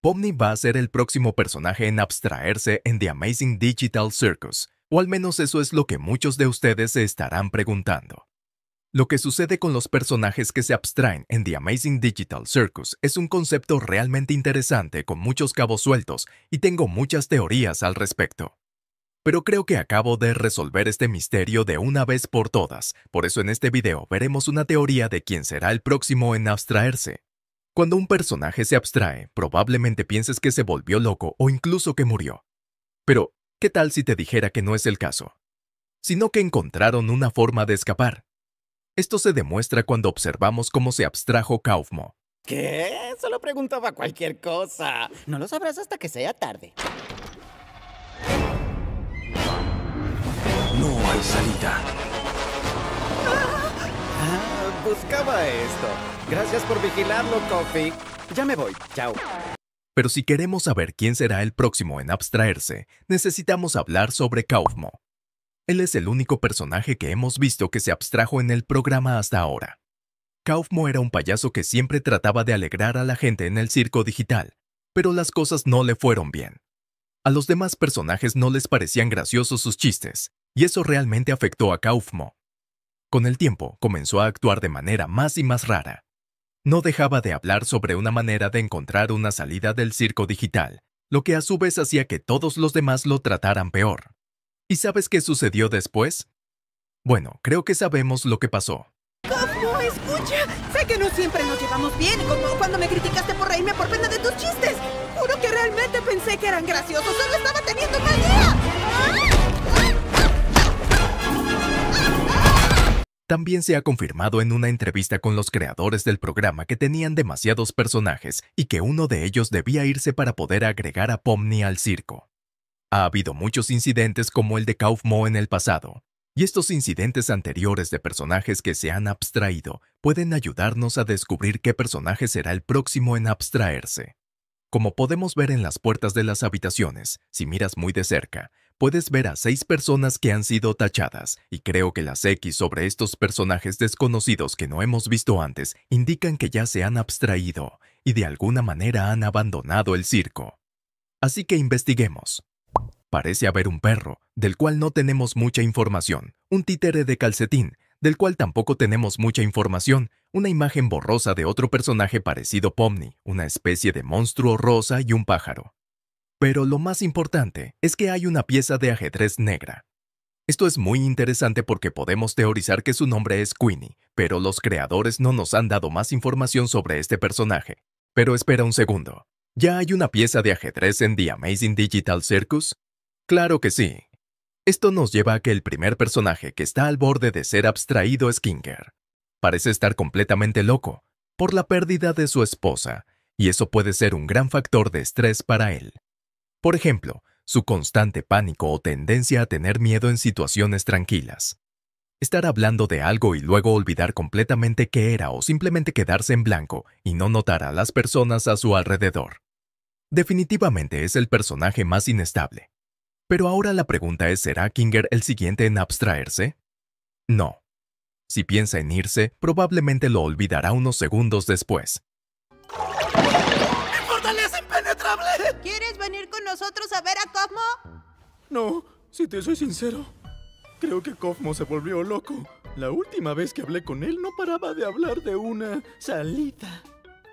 Pomni va a ser el próximo personaje en abstraerse en The Amazing Digital Circus, o al menos eso es lo que muchos de ustedes se estarán preguntando. Lo que sucede con los personajes que se abstraen en The Amazing Digital Circus es un concepto realmente interesante con muchos cabos sueltos y tengo muchas teorías al respecto. Pero creo que acabo de resolver este misterio de una vez por todas, por eso en este video veremos una teoría de quién será el próximo en abstraerse. Cuando un personaje se abstrae, probablemente pienses que se volvió loco o incluso que murió. Pero, ¿qué tal si te dijera que no es el caso? Sino que encontraron una forma de escapar. Esto se demuestra cuando observamos cómo se abstrajo Kaufmo. ¿Qué? Solo preguntaba cualquier cosa. No lo sabrás hasta que sea tarde. No hay salida. Buscaba esto. Gracias por vigilarlo, Kofi. Ya me voy. Chao. Pero si queremos saber quién será el próximo en abstraerse, necesitamos hablar sobre Kaufmo. Él es el único personaje que hemos visto que se abstrajo en el programa hasta ahora. Kaufmo era un payaso que siempre trataba de alegrar a la gente en el circo digital, pero las cosas no le fueron bien. A los demás personajes no les parecían graciosos sus chistes, y eso realmente afectó a Kaufmo. Con el tiempo, comenzó a actuar de manera más y más rara. No dejaba de hablar sobre una manera de encontrar una salida del circo digital, lo que a su vez hacía que todos los demás lo trataran peor. ¿Y sabes qué sucedió después? Bueno, creo que sabemos lo que pasó. ¿Cómo escucha! Sé que no siempre nos llevamos bien, como cuando me criticaste por reírme por pena de tus chistes. Juro que realmente pensé que eran graciosos, solo estaba teniendo mal También se ha confirmado en una entrevista con los creadores del programa que tenían demasiados personajes y que uno de ellos debía irse para poder agregar a Pomni al circo. Ha habido muchos incidentes como el de Kaufmo en el pasado, y estos incidentes anteriores de personajes que se han abstraído pueden ayudarnos a descubrir qué personaje será el próximo en abstraerse. Como podemos ver en las puertas de las habitaciones, si miras muy de cerca, puedes ver a seis personas que han sido tachadas, y creo que las X sobre estos personajes desconocidos que no hemos visto antes indican que ya se han abstraído y de alguna manera han abandonado el circo. Así que investiguemos. Parece haber un perro, del cual no tenemos mucha información, un títere de calcetín, del cual tampoco tenemos mucha información, una imagen borrosa de otro personaje parecido Pomni, una especie de monstruo rosa y un pájaro. Pero lo más importante es que hay una pieza de ajedrez negra. Esto es muy interesante porque podemos teorizar que su nombre es Queenie, pero los creadores no nos han dado más información sobre este personaje. Pero espera un segundo. ¿Ya hay una pieza de ajedrez en The Amazing Digital Circus? Claro que sí. Esto nos lleva a que el primer personaje que está al borde de ser abstraído es Kinger. Parece estar completamente loco por la pérdida de su esposa, y eso puede ser un gran factor de estrés para él. Por ejemplo, su constante pánico o tendencia a tener miedo en situaciones tranquilas. Estar hablando de algo y luego olvidar completamente qué era o simplemente quedarse en blanco y no notar a las personas a su alrededor. Definitivamente es el personaje más inestable. Pero ahora la pregunta es, ¿será Kinger el siguiente en abstraerse? No. Si piensa en irse, probablemente lo olvidará unos segundos después. ver a Cosmo? No, si te soy sincero, creo que Cosmo se volvió loco. La última vez que hablé con él no paraba de hablar de una salita.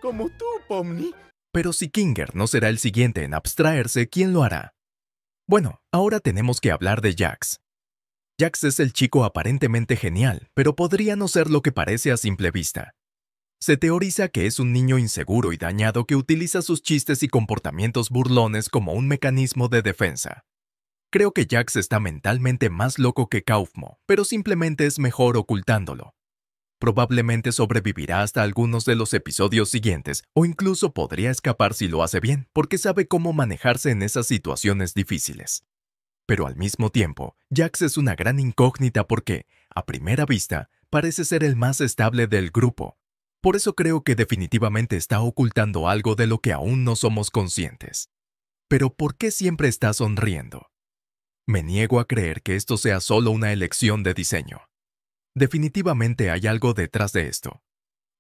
Como tú, Pomni. Pero si Kinger no será el siguiente en abstraerse, ¿quién lo hará? Bueno, ahora tenemos que hablar de Jax. Jax es el chico aparentemente genial, pero podría no ser lo que parece a simple vista. Se teoriza que es un niño inseguro y dañado que utiliza sus chistes y comportamientos burlones como un mecanismo de defensa. Creo que Jax está mentalmente más loco que Kaufmo, pero simplemente es mejor ocultándolo. Probablemente sobrevivirá hasta algunos de los episodios siguientes, o incluso podría escapar si lo hace bien, porque sabe cómo manejarse en esas situaciones difíciles. Pero al mismo tiempo, Jax es una gran incógnita porque, a primera vista, parece ser el más estable del grupo, por eso creo que definitivamente está ocultando algo de lo que aún no somos conscientes. Pero ¿por qué siempre está sonriendo? Me niego a creer que esto sea solo una elección de diseño. Definitivamente hay algo detrás de esto.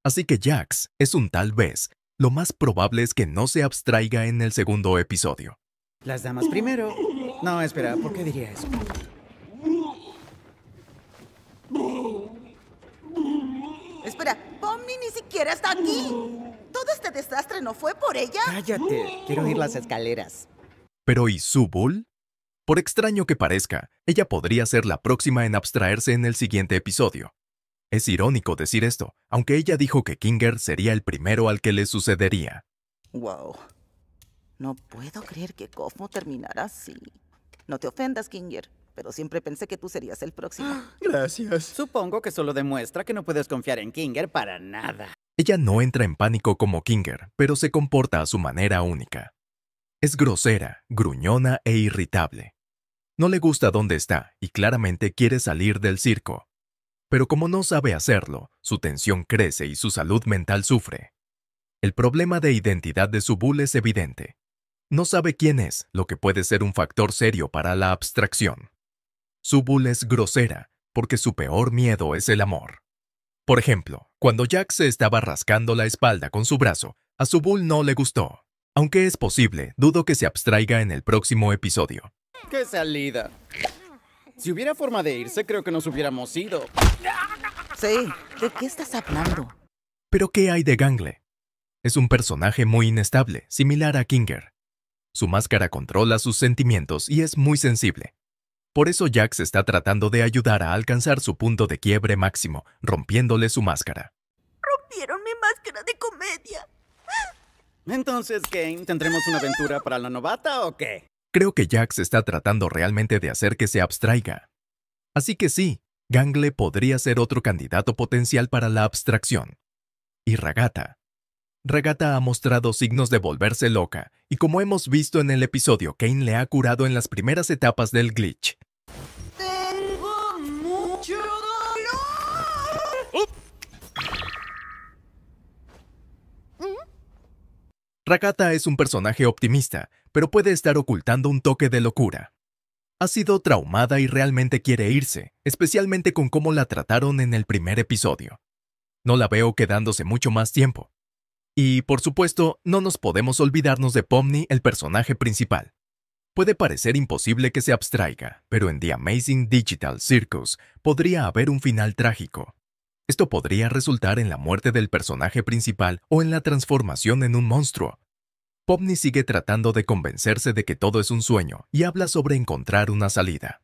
Así que Jax es un tal vez. Lo más probable es que no se abstraiga en el segundo episodio. Las damas primero. No, espera, ¿por qué diría eso? Espera, Pomni ni siquiera está aquí. Todo este desastre no fue por ella. Cállate, quiero ir las escaleras. Pero ¿y Bull? Por extraño que parezca, ella podría ser la próxima en abstraerse en el siguiente episodio. Es irónico decir esto, aunque ella dijo que Kinger sería el primero al que le sucedería. Wow. No puedo creer que Cosmo terminara así. No te ofendas, Kinger pero siempre pensé que tú serías el próximo. Gracias. Supongo que solo demuestra que no puedes confiar en Kinger para nada. Ella no entra en pánico como Kinger, pero se comporta a su manera única. Es grosera, gruñona e irritable. No le gusta dónde está y claramente quiere salir del circo. Pero como no sabe hacerlo, su tensión crece y su salud mental sufre. El problema de identidad de su bull es evidente. No sabe quién es, lo que puede ser un factor serio para la abstracción. Su bull es grosera, porque su peor miedo es el amor. Por ejemplo, cuando Jack se estaba rascando la espalda con su brazo, a su bull no le gustó. Aunque es posible, dudo que se abstraiga en el próximo episodio. ¡Qué salida! Si hubiera forma de irse, creo que nos hubiéramos ido. Sí, ¿de qué estás hablando? ¿Pero qué hay de Gangle? Es un personaje muy inestable, similar a Kinger. Su máscara controla sus sentimientos y es muy sensible, por eso Jax está tratando de ayudar a alcanzar su punto de quiebre máximo, rompiéndole su máscara. Rompieron mi máscara de comedia. Entonces, ¿qué? ¿Tendremos una aventura para la novata o qué? Creo que Jax está tratando realmente de hacer que se abstraiga. Así que sí, Gangle podría ser otro candidato potencial para la abstracción. Y Ragata regata ha mostrado signos de volverse loca, y como hemos visto en el episodio, Kane le ha curado en las primeras etapas del glitch. Tengo mucho dolor. es un personaje optimista, pero puede estar ocultando un toque de locura. Ha sido traumada y realmente quiere irse, especialmente con cómo la trataron en el primer episodio. No la veo quedándose mucho más tiempo, y, por supuesto, no nos podemos olvidarnos de Pomni, el personaje principal. Puede parecer imposible que se abstraiga, pero en The Amazing Digital Circus podría haber un final trágico. Esto podría resultar en la muerte del personaje principal o en la transformación en un monstruo. Pomni sigue tratando de convencerse de que todo es un sueño y habla sobre encontrar una salida.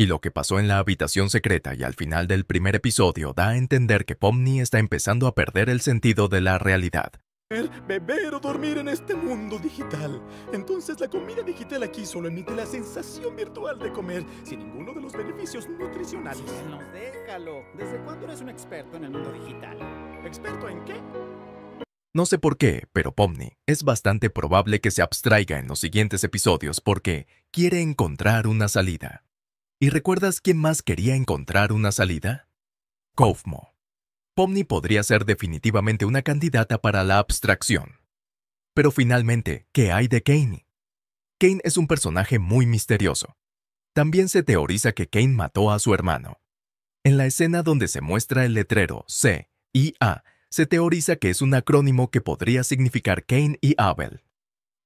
Y lo que pasó en la habitación secreta y al final del primer episodio da a entender que Pomni está empezando a perder el sentido de la realidad. Beber o dormir en este mundo digital. Entonces la comida digital aquí solo emite la sensación virtual de comer, sin ninguno de los beneficios nutricionales. no, ¿Desde cuándo eres un experto en el mundo digital? ¿Experto en qué? No sé por qué, pero Pomni es bastante probable que se abstraiga en los siguientes episodios porque quiere encontrar una salida. ¿Y recuerdas quién más quería encontrar una salida? Koufmo. Pomni podría ser definitivamente una candidata para la abstracción. Pero finalmente, ¿qué hay de Kane? Kane es un personaje muy misterioso. También se teoriza que Kane mató a su hermano. En la escena donde se muestra el letrero C y A, se teoriza que es un acrónimo que podría significar Kane y Abel.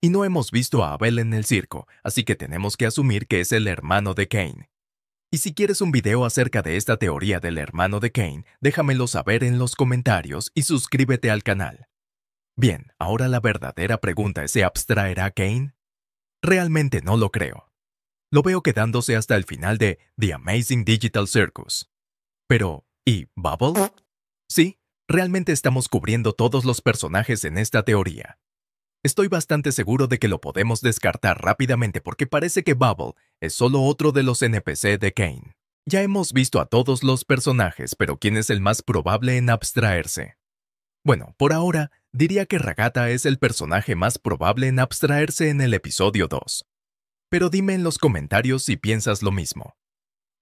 Y no hemos visto a Abel en el circo, así que tenemos que asumir que es el hermano de Kane. Y si quieres un video acerca de esta teoría del hermano de Kane, déjamelo saber en los comentarios y suscríbete al canal. Bien, ahora la verdadera pregunta es ¿se abstraerá Kane? Realmente no lo creo. Lo veo quedándose hasta el final de The Amazing Digital Circus. Pero, ¿y Bubble? Sí, realmente estamos cubriendo todos los personajes en esta teoría. Estoy bastante seguro de que lo podemos descartar rápidamente porque parece que Bubble es solo otro de los NPC de Kane. Ya hemos visto a todos los personajes, pero ¿quién es el más probable en abstraerse? Bueno, por ahora, diría que Ragata es el personaje más probable en abstraerse en el episodio 2. Pero dime en los comentarios si piensas lo mismo.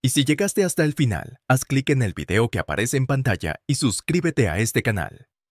Y si llegaste hasta el final, haz clic en el video que aparece en pantalla y suscríbete a este canal.